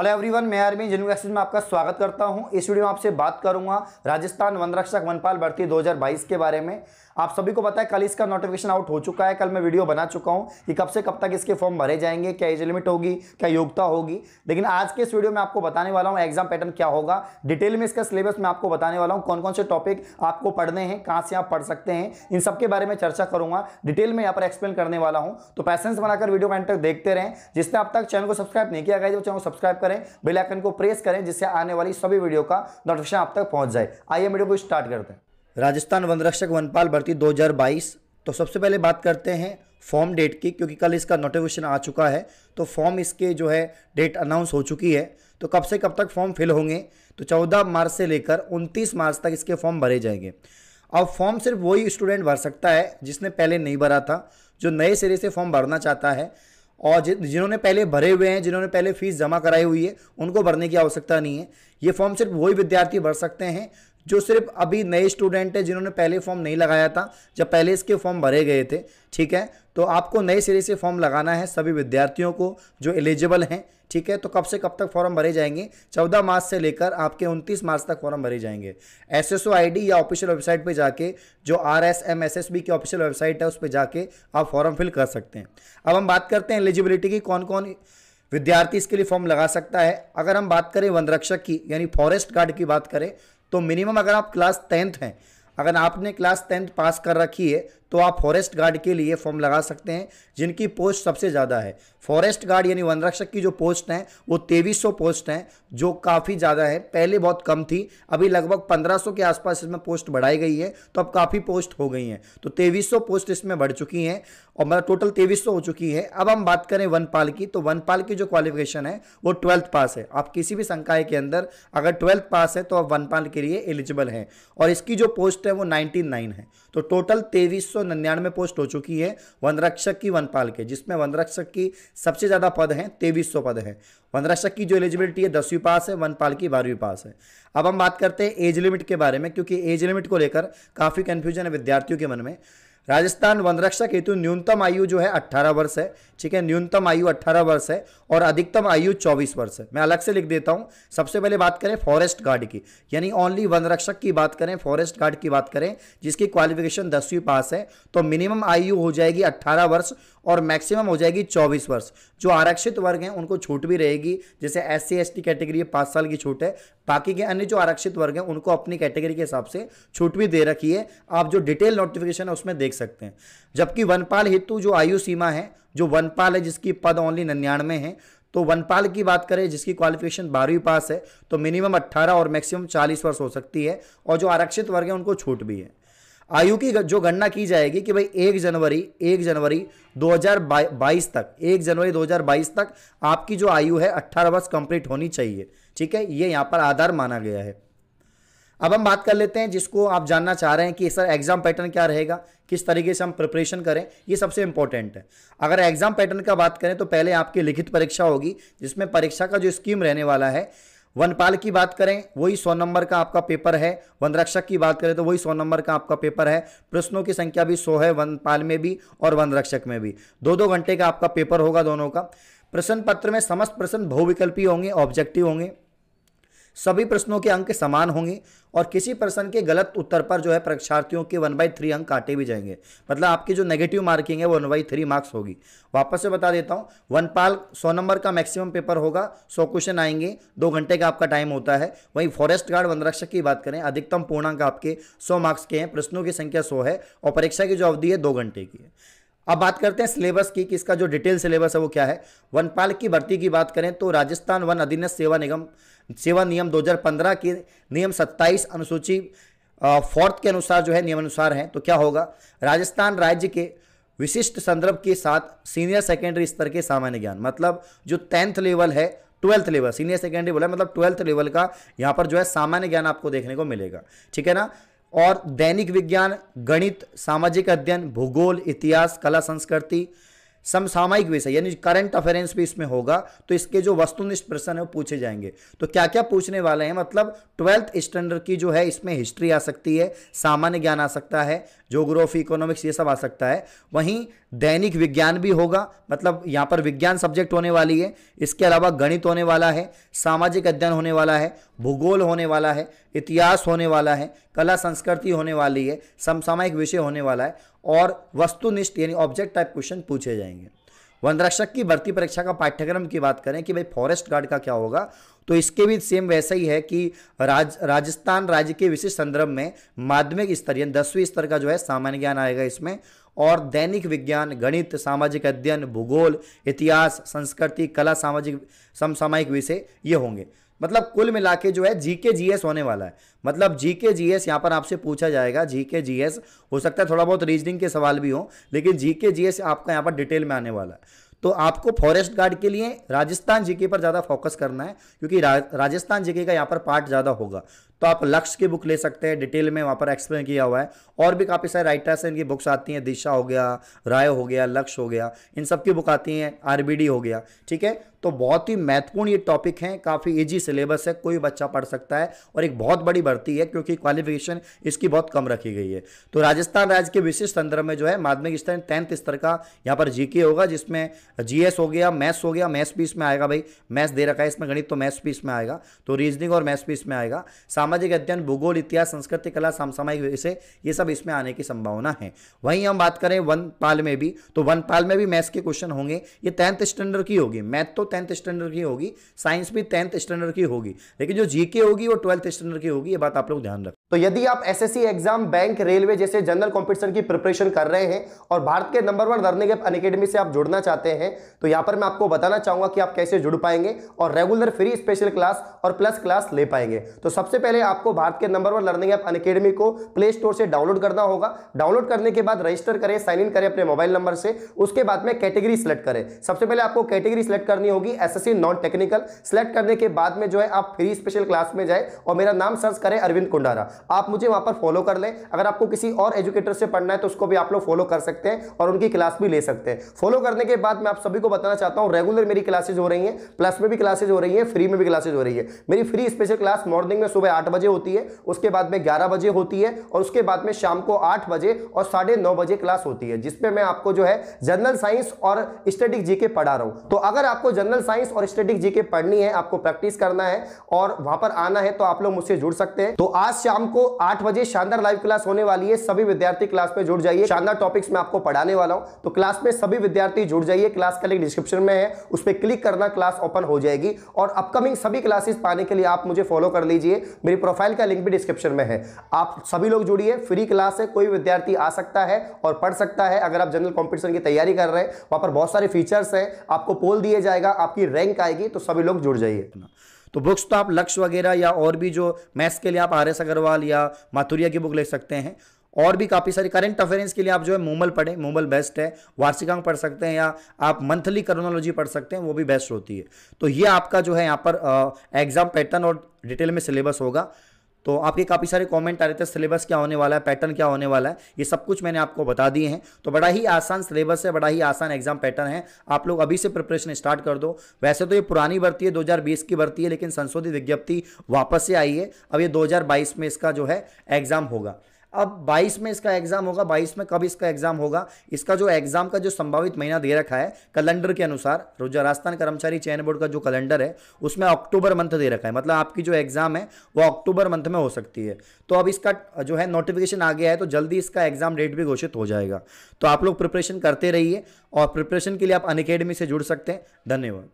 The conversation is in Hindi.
हेलो एवरीवन मैं आर्मी जम्मू कश्मीर में आपका स्वागत करता हूं इस वीडियो में आपसे बात करूंगा राजस्थान वन रक्षक वनपाल भर्ती 2022 के बारे में आप सभी को पता है कल इसका नोटिफिकेशन आउट हो चुका है कल मैं वीडियो बना चुका हूँ कि कब से कब तक इसके फॉर्म भरे जाएंगे क्या एज लिमिट होगी क्या योग्यता होगी लेकिन आज के इस वीडियो में आपको बताने वाला हूँ एग्जाम पैटर्न क्या होगा डिटेल में इसका सिलेबस मैं आपको बताने वाला हूँ कौन कौन से टॉपिक आपको पढ़ने हैं कहाँ से आप पढ़ सकते हैं इन सब के बारे में चर्चा करूंगा डिटेल में यहाँ पर एक्सप्लेन करने वाला हूँ तो पैसेंस बनाकर वीडियो एंड तक देखते रहें जिसने अब तक चैनल को सब्सक्राइब नहीं किया गया तो चैनल को सब्सक्राइब करें बेलाइकन को प्रेस करें जिससे आने वाली सभी वीडियो का नोटिफिकेशन आप तक पहुँच जाए आइए वीडियो को स्टार्ट करते हैं राजस्थान वन रक्षक वनपाल भर्ती 2022 तो सबसे पहले बात करते हैं फॉर्म डेट की क्योंकि कल इसका नोटिफिकेशन आ चुका है तो फॉर्म इसके जो है डेट अनाउंस हो चुकी है तो कब से कब तक फॉर्म फिल होंगे तो 14 मार्च से लेकर 29 मार्च तक इसके फॉर्म भरे जाएंगे अब फॉर्म सिर्फ वही स्टूडेंट भर सकता है जिसने पहले नहीं भरा था जो नए सिरे से फॉर्म भरना चाहता है और जिन्होंने पहले भरे हुए हैं जिन्होंने पहले फीस जमा कराई हुई है उनको भरने की आवश्यकता नहीं है ये फॉर्म सिर्फ वही विद्यार्थी भर सकते हैं जो सिर्फ अभी नए स्टूडेंट हैं जिन्होंने पहले फॉर्म नहीं लगाया था जब पहले इसके फॉर्म भरे गए थे ठीक है तो आपको नए सिरे से फॉर्म लगाना है सभी विद्यार्थियों को जो एलिजिबल हैं ठीक है तो कब से कब तक फॉर्म भरे जाएंगे 14 मार्च से लेकर आपके 29 मार्च तक फॉर्म भरे जाएंगे एसएसओ आईडी या ऑफिशियल वेबसाइट पे जाके जो R S M S S B की ऑफिशियल वेबसाइट है उस पर जाके आप फॉर्म फिल कर सकते हैं अब हम बात करते हैं एलिजिबिलिटी की कौन कौन विद्यार्थी इसके लिए फॉर्म लगा सकता है अगर हम बात करें वन रक्षक की यानी फॉरेस्ट गार्ड की बात करें तो मिनिमम अगर आप क्लास टेंथ हैं अगर आपने क्लास टेंथ पास कर रखी है तो आप फॉरेस्ट गार्ड के लिए फॉर्म लगा सकते हैं जिनकी पोस्ट सबसे ज़्यादा है फॉरेस्ट गार्ड यानी वन रक्षक की जो पोस्ट हैं वो तेईस पोस्ट हैं जो काफ़ी ज़्यादा है पहले बहुत कम थी अभी लगभग 1500 के आसपास इसमें पोस्ट बढ़ाई गई है तो अब काफ़ी पोस्ट हो गई हैं तो 2300 पोस्ट इसमें बढ़ चुकी हैं और मतलब टोटल सौ हो चुकी है अब हम बात करें वनपाल की तो वनपाल की जो क्वालिफिकेशन है वो ट्वेल्थ पास है आप किसी भी संकाय के अंदर अगर ट्वेल्थ पास है तो आप वनपाल के लिए एलिजिबल हैं और इसकी जो पोस्ट है वो नाइनटी है तो टोटल तेईस 999 पोस्ट हो चुकी है वनरक्षक की वनपाल के जिसमें वनरक्षक की सबसे ज़्यादा पद हैं तेईस पद हैं वनरक्षक की जो एलिजिबिलिटी है दसवीं पास है वनपाल की बारहवीं पास है अब हम बात करते हैं एज लिमिट के बारे में क्योंकि एज लिमिट को लेकर काफ़ी कंफ्यूजन है विद्यार्थियों के मन में राजस्थान वन रक्षक हेतु न्यूनतम आयु जो है 18 वर्ष है ठीक है न्यूनतम आयु 18 वर्ष है और अधिकतम आयु 24 वर्ष है मैं अलग से लिख देता हूं सबसे पहले बात करें फॉरेस्ट गार्ड की यानी ओनली वन रक्षक की बात करें फॉरेस्ट गार्ड की बात करें जिसकी क्वालिफिकेशन दसवीं पास है तो मिनिमम आयु हो जाएगी अट्ठारह वर्ष और मैक्सिमम हो जाएगी चौबीस वर्ष जो आरक्षित वर्ग हैं उनको छूट भी रहेगी जैसे S C S T category पाँच साल की छूट है बाकी के अन्य जो आरक्षित वर्ग हैं उनको अपनी कैटेगरी के हिसाब से छूट भी दे रखी है आप जो डिटेल नोटिफिकेशन है उसमें देख देख सकते हैं जबकि वनपाल हेतु जो आयु सीमा है जो वनपाल है जिसकी पद ओनली निन्यानवे है तो वनपाल की बात करें जिसकी क्वालिफिकेशन बारहवीं पास है तो मिनिमम 18 और मैक्सिमम 40 वर्ष हो सकती है और जो आरक्षित वर्ग है उनको छूट भी है आयु की जो गणना की जाएगी कि भाई एक जनवरी एक जनवरी 2022 तक एक जनवरी 2022 तक आपकी जो आयु है 18 वर्ष कंप्लीट होनी चाहिए ठीक है ये यहाँ पर आधार माना गया है अब हम बात कर लेते हैं जिसको आप जानना चाह रहे हैं कि सर एग्जाम पैटर्न क्या रहेगा किस तरीके से हम प्रिपरेशन करें ये सबसे इंपॉर्टेंट है अगर एग्जाम पैटर्न का बात करें तो पहले आपकी लिखित परीक्षा होगी जिसमें परीक्षा का जो स्कीम रहने वाला है वनपाल की बात करें वही सौ नंबर का आपका पेपर है वनरक्षक की बात करें तो वही सौ नंबर का आपका पेपर है प्रश्नों की संख्या भी सौ है वनपाल में भी और वनरक्षक में भी दो दो घंटे का आपका पेपर होगा दोनों का प्रश्न पत्र में समस्त प्रश्न बहुविकल्पी होंगे ऑब्जेक्टिव होंगे सभी प्रश्नों के अंक समान होंगे और किसी प्रश्न के गलत उत्तर पर जो है परीक्षार्थियों के वन बाई थ्री अंक काटे भी जाएंगे मतलब आपकी जो नेगेटिव मार्किंग है वो वन बाई थ्री मार्क्स होगी वापस से बता देता हूँ वन पाल सौ नंबर का मैक्सिमम पेपर होगा सौ क्वेश्चन आएंगे दो घंटे का आपका टाइम होता है वहीं फॉरेस्ट गार्ड वनरक्षक की बात करें अधिकतम पूर्णांक आपके सौ मार्क्स के हैं प्रश्नों की संख्या सौ है और परीक्षा की जो अवधि है दो घंटे की है अब बात करते हैं सिलेबस की कि इसका जो डिटेल सिलेबस है वो क्या है वनपाल की भर्ती की बात करें तो राजस्थान वन अधीनस्थ सेवा निगम सेवा नियम 2015 के नियम 27 अनुसूची फोर्थ के अनुसार जो है नियमानुसार है तो क्या होगा राजस्थान राज्य के विशिष्ट संदर्भ के साथ सीनियर सेकेंडरी स्तर के सामान्य ज्ञान मतलब जो टेंथ लेवल है ट्वेल्थ लेवल सीनियर सेकेंडरी बोला मतलब ट्वेल्थ लेवल का यहाँ पर जो है सामान्य ज्ञान आपको देखने को मिलेगा ठीक है ना और दैनिक विज्ञान गणित सामाजिक अध्ययन भूगोल इतिहास कला संस्कृति समसामयिक विषय यानी करंट अफेयरेंस भी इसमें होगा तो इसके जो वस्तुनिष्ठ प्रश्न है वो पूछे जाएंगे तो क्या क्या पूछने वाले हैं मतलब ट्वेल्थ स्टैंडर्ड की जो है इसमें हिस्ट्री आ सकती है सामान्य ज्ञान आ सकता है जोग्राफी इकोनॉमिक्स ये सब आ सकता है वहीं दैनिक विज्ञान भी होगा मतलब यहाँ पर विज्ञान सब्जेक्ट होने वाली है इसके अलावा गणित होने वाला है सामाजिक अध्ययन होने वाला है भूगोल होने वाला है इतिहास होने वाला है कला संस्कृति होने वाली है समसामयिक विषय होने वाला है और वस्तुनिष्ठ यानी ऑब्जेक्ट टाइप क्वेश्चन पूछे जाएंगे वन रक्षक की भर्ती परीक्षा का पाठ्यक्रम की बात करें कि भाई फॉरेस्ट गार्ड का क्या होगा तो इसके भी सेम वैसा ही है कि राज राजस्थान राज्य के विशिष्ट संदर्भ में माध्यमिक स्तरीय दसवीं स्तर का जो है सामान्य ज्ञान आएगा इसमें और दैनिक विज्ञान गणित सामाजिक अध्ययन भूगोल इतिहास संस्कृति कला सामाजिक समसामयिक विषय ये होंगे मतलब कुल मिला के जो है जीके जीएस होने वाला है मतलब जीके जीएस यहां पर आपसे पूछा जाएगा जीके जीएस हो सकता है थोड़ा बहुत रीजनिंग के सवाल भी हो लेकिन जीके जीएस आपका यहां पर डिटेल में आने वाला है तो आपको फॉरेस्ट गार्ड के लिए राजस्थान जीके पर ज़्यादा फोकस करना है क्योंकि रा, राजस्थान जीके का यहां पर पार्ट ज़्यादा होगा तो आप लक्ष्य की बुक ले सकते हैं डिटेल में वहाँ पर एक्सप्लेन किया हुआ है और भी काफ़ी सारे राइटर्स हैं इनकी बुक्स आती हैं दिशा हो गया राय हो गया लक्ष्य हो गया इन सब की बुक आती हैं आरबीडी हो गया ठीक है तो बहुत ही महत्वपूर्ण ये टॉपिक हैं काफ़ी ईजी सिलेबस है कोई बच्चा पढ़ सकता है और एक बहुत बड़ी भर्ती है क्योंकि क्वालिफिकेशन इसकी बहुत कम रखी गई है तो राजस्थान राज्य के विशिष्ट संदर्भ में जो है माध्यमिक स्तर टेंथ स्तर का यहाँ पर जीके होगा जिसमें जी हो गया मैथ्स हो गया मैथ्स पीस इसमें आएगा भाई मैथ्स दे रखा है इसमें गणित तो मैथ्स पीस में आएगा तो रीजनिंग और मैथ्स पीस में आएगा सामाजिक अध्ययन भूगोल इतिहास संस्कृति कला सामसामायिक विषय ये सब इसमें आने की संभावना है वहीं हम बात करें वन पाल में भी तो वन पाल में भी मैथ्स के क्वेश्चन होंगे ये टेंथ स्टैंडर्ड की होगी मैथ तो टेंथ स्टैंडर्ड की होगी साइंस भी टेंथ स्टैंडर्ड की होगी लेकिन जो जीके होगी वो ट्वेल्थ स्टैंडर्ड की होगी ये बात आप लोग ध्यान रखें तो यदि आप एसएससी एग्जाम बैंक रेलवे जैसे जनरल कॉम्पिटिशन की प्रिपरेशन कर रहे हैं और भारत के number one learning app Unacademy से आप जुड़ना चाहते हैं तो यहाँ पर मैं आपको बताना चाहूंगा कि आप कैसे जुड़ पाएंगे और रेगुलर फ्री स्पेशल क्लास और प्लस क्लास ले पाएंगे तो सबसे पहले है आपको भारत के number one learning app Unacademy को प्ले स्टोर से डाउनलोड करना होगा डाउनलोड करने के बाद रजिस्टर करें साइन इन करें अपने मोबाइल नंबर से उसके बाद में कैटेगरी सेलेक्ट करें सबसे पहले आपको कैटेगरी सेलेक्ट करनी होगी एसएससी नॉन टेक्निकल सेलेक्ट करने के बाद में जो है आप फ्री स्पेशल क्लास में जाए और मेरा नाम सर्च करें अरविंद कुंडारा आप मुझे वहां पर फॉलो कर लें अगर आपको किसी और एजुकेटर से पढ़ना है तो उसको भी आप लोग फॉलो कर सकते हैं और उनकी क्लास भी ले सकते हैं फॉलो करने के बाद मैं आप सभी को बताना चाहता हूँ रेगुलर मेरी क्लासेज हो रही है प्लस में भी क्लासेज हो रही है फ्री में भी क्लासेज हो रही है मेरी फ्री स्पेशल क्लास मॉर्निंग में सुबह आठ आठ बजे होती है उसके बाद में ग्यारह बजे होती है और उसके बाद में शाम को आठ बजे और साढ़े नौ बजे क्लास होती है जिसमें मैं आपको जो है जनरल साइंस और स्टेटिक जीके पढ़ा रहा हूं तो अगर आपको जनरल साइंस और स्टेटिक जीके पढ़नी है आपको प्रैक्टिस करना है और वहां पर आना है तो आप लोग मुझसे जुड़ सकते हैं तो आज शाम को आठ बजे शानदार लाइव क्लास होने वाली है सभी विद्यार्थी क्लास में जुड़ जाइए शानदार टॉपिक्स में आपको पढ़ाने वाला हूँ तो क्लास में सभी विद्यार्थी जुड़ जाइए क्लास का लिंक डिस्क्रिप्शन में है उस पर क्लिक करना क्लास ओपन हो जाएगी और अपकमिंग सभी क्लासेस पाने के लिए आप मुझे फॉलो कर लीजिए मेरी मेरी प्रोफाइल का लिंक भी डिस्क्रिप्शन में है आप सभी लोग जुड़िए फ्री क्लास है कोई विद्यार्थी आ सकता है और पढ़ सकता है अगर आप जनरल कॉम्पिटिशन की तैयारी कर रहे हैं वहाँ पर बहुत सारे फीचर्स हैं आपको पोल दिए जाएगा आपकी रैंक आएगी तो सभी लोग जुड़ जाइए तो बुक्स तो आप लक्ष्य वगैरह या और भी जो मैथ्स के लिए आप आर एस अग्रवाल या माथुरिया की बुक ले सकते हैं और भी काफ़ी सारी करंट अफेयरेंस के लिए आप जो है मोमल पढ़ें मोमल बेस्ट है वार्षिकांक पढ़ सकते हैं या आप मंथली क्रोनोलॉजी पढ़ सकते हैं वो भी बेस्ट होती है तो ये आपका जो है यहाँ पर एग्जाम पैटर्न और डिटेल में सिलेबस होगा तो आपके काफ़ी सारे कमेंट आ रहे थे सिलेबस क्या होने वाला है पैटर्न क्या होने वाला है ये सब कुछ मैंने आपको बता दिए हैं तो बड़ा ही आसान सिलेबस है बड़ा ही आसान एग्जाम पैटर्न है आप लोग अभी से प्रिपरेशन स्टार्ट कर दो वैसे तो ये पुरानी भर्ती है 2020 की भर्ती है लेकिन संशोधित विज्ञप्ति वापस से आई है अब ये दो में इसका जो है एग्जाम होगा अब 22 में इसका एग्जाम होगा 22 में कब इसका एग्जाम होगा इसका जो एग्जाम का जो संभावित महीना दे रखा है कैलेंडर के अनुसार रोजा राजस्थान कर्मचारी चयन बोर्ड का जो कैलेंडर है उसमें अक्टूबर मंथ दे रखा है मतलब आपकी जो एग्जाम है वो अक्टूबर मंथ में हो सकती है तो अब इसका जो है नोटिफिकेशन आ गया है तो जल्दी इसका एग्जाम डेट भी घोषित हो जाएगा तो आप लोग प्रिपरेशन करते रहिए और प्रिपरेशन के लिए आप अन से जुड़ सकते हैं धन्यवाद